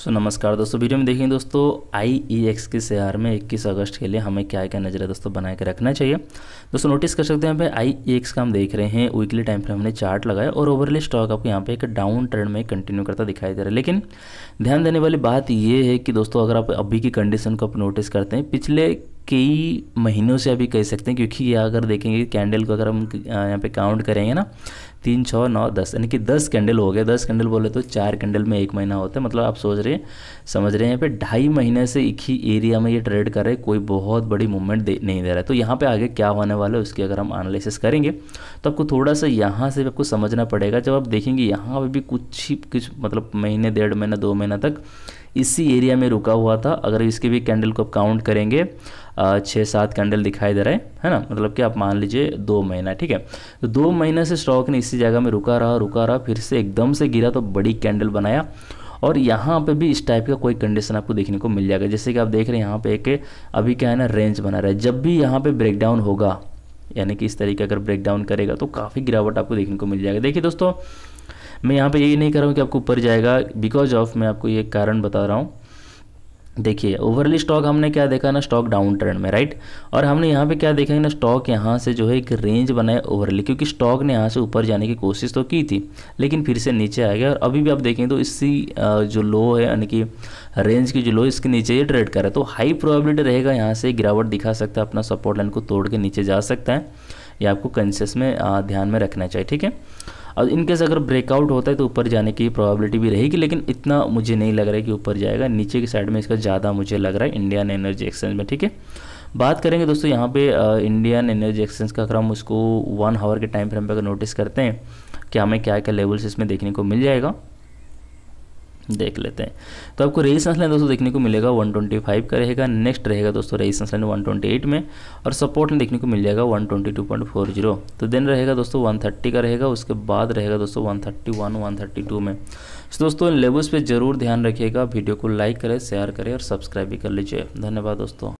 सो so, नमस्कार दोस्तों video में देखेंगे दोस्तों आई ई एक्स के शेयर में 21 अगस्त के लिए हमें क्या क्या नजर है दोस्तों बनाए के रखना चाहिए दोस्तों नोटिस कर सकते हैं यहाँ पे आई ई एक्स का हम देख रहे हैं वीकली टाइम फ्रेम हमने चार्ट लगाया और ओवरली स्टॉक आपको यहाँ पे एक डाउन ट्रेंड में कंटिन्यू करता दिखाई दे रहा है लेकिन ध्यान देने वाली बात यह है कि दोस्तों अगर आप अभी की कंडीशन को आप नोटिस करते हैं पिछले कई महीनों से अभी कह सकते हैं क्योंकि ये अगर देखेंगे कैंडल को अगर हम यहाँ पे काउंट करेंगे ना तीन छः नौ दस यानी कि दस कैंडल हो गए दस कैंडल बोले तो चार कैंडल में एक महीना होता है मतलब आप सोच रहे हैं समझ रहे हैं यहाँ पे ढाई महीने से एक ही एरिया में ये ट्रेड कर रहे कोई बहुत बड़ी मूवमेंट दे नहीं दे रहा है तो यहाँ पे आगे क्या होने वाला है उसकी अगर हम एनालिसिस करेंगे तो आपको थोड़ा सा यहाँ से आपको समझना पड़ेगा जब आप देखेंगे यहाँ पर भी कुछ ही कुछ मतलब महीने डेढ़ महीना दो महीना तक इसी एरिया में रुका हुआ था अगर इसके भी कैंडल को आप काउंट करेंगे छः सात कैंडल दिखाई दे रहे हैं है ना मतलब कि आप मान लीजिए दो महीना ठीक है तो दो महीने से स्टॉक ने इसी जगह में रुका रहा रुका रहा फिर से एकदम से गिरा तो बड़ी कैंडल बनाया और यहाँ पे भी इस टाइप का कोई कंडीशन आपको देखने को मिल जाएगा जैसे कि आप देख रहे हैं यहाँ पे एक अभी क्या है ना रेंज बना रहा है जब भी यहाँ पे ब्रेकडाउन होगा यानी कि इस तरीके अगर ब्रेकडाउन करेगा तो काफ़ी गिरावट आपको देखने को मिल जाएगा देखिए दोस्तों मैं यहाँ पे ये नहीं कर रहा हूँ कि आपको ऊपर जाएगा बिकॉज ऑफ मैं आपको ये कारण बता रहा हूँ देखिए ओवरली स्टॉक हमने क्या देखा ना स्टॉक डाउन ट्रेंड में राइट और हमने यहाँ पे क्या देखा है ना स्टॉक यहाँ से जो है एक रेंज बनाए ओवरली क्योंकि स्टॉक ने यहाँ से ऊपर जाने की कोशिश तो की थी लेकिन फिर से नीचे आ गया और अभी भी आप देखें तो इसी जो लो है यानी कि रेंज की जो लो इसके नीचे ये ट्रेड करा तो हाई प्रोबेबिलिटी रहेगा यहाँ से गिरावट दिखा सकता है अपना सपोर्ट लाइन को तोड़ के नीचे जा सकता है ये आपको कंसियस में ध्यान में रखना चाहिए ठीक है और से अगर ब्रेकआउट होता है तो ऊपर जाने की प्रोबेबिलिटी भी रहेगी लेकिन इतना मुझे नहीं लग रहा है कि ऊपर जाएगा नीचे की साइड में इसका ज़्यादा मुझे लग रहा है इंडियन एनर्जी एक्सचेंज में ठीक है बात करेंगे दोस्तों यहाँ पे इंडियन एनर्जी एक्सचेंज का अगर हम उसको वन आवर के टाइम फ्रेम पर अगर नोटिस करते हैं कि हमें क्या क्या लेवल्स इसमें देखने को मिल जाएगा देख लेते हैं तो आपको रेजिस्टेंस लाइन दोस्तों देखने को मिलेगा 125 का रहेगा नेक्स्ट रहेगा दोस्तों रेजिस्टेंस लाइन 128 में और सपोर्ट लाइन देखने को मिल जाएगा 122.40 तो देन रहेगा दोस्तों 130 का रहेगा उसके बाद रहेगा दोस्तों 131 132 में तो दोस्तों इन लेवल्स पर जरूर ध्यान रखिएगा वीडियो को लाइक करें शेयर करें और सब्सक्राइब भी कर लीजिए धन्यवाद दोस्तों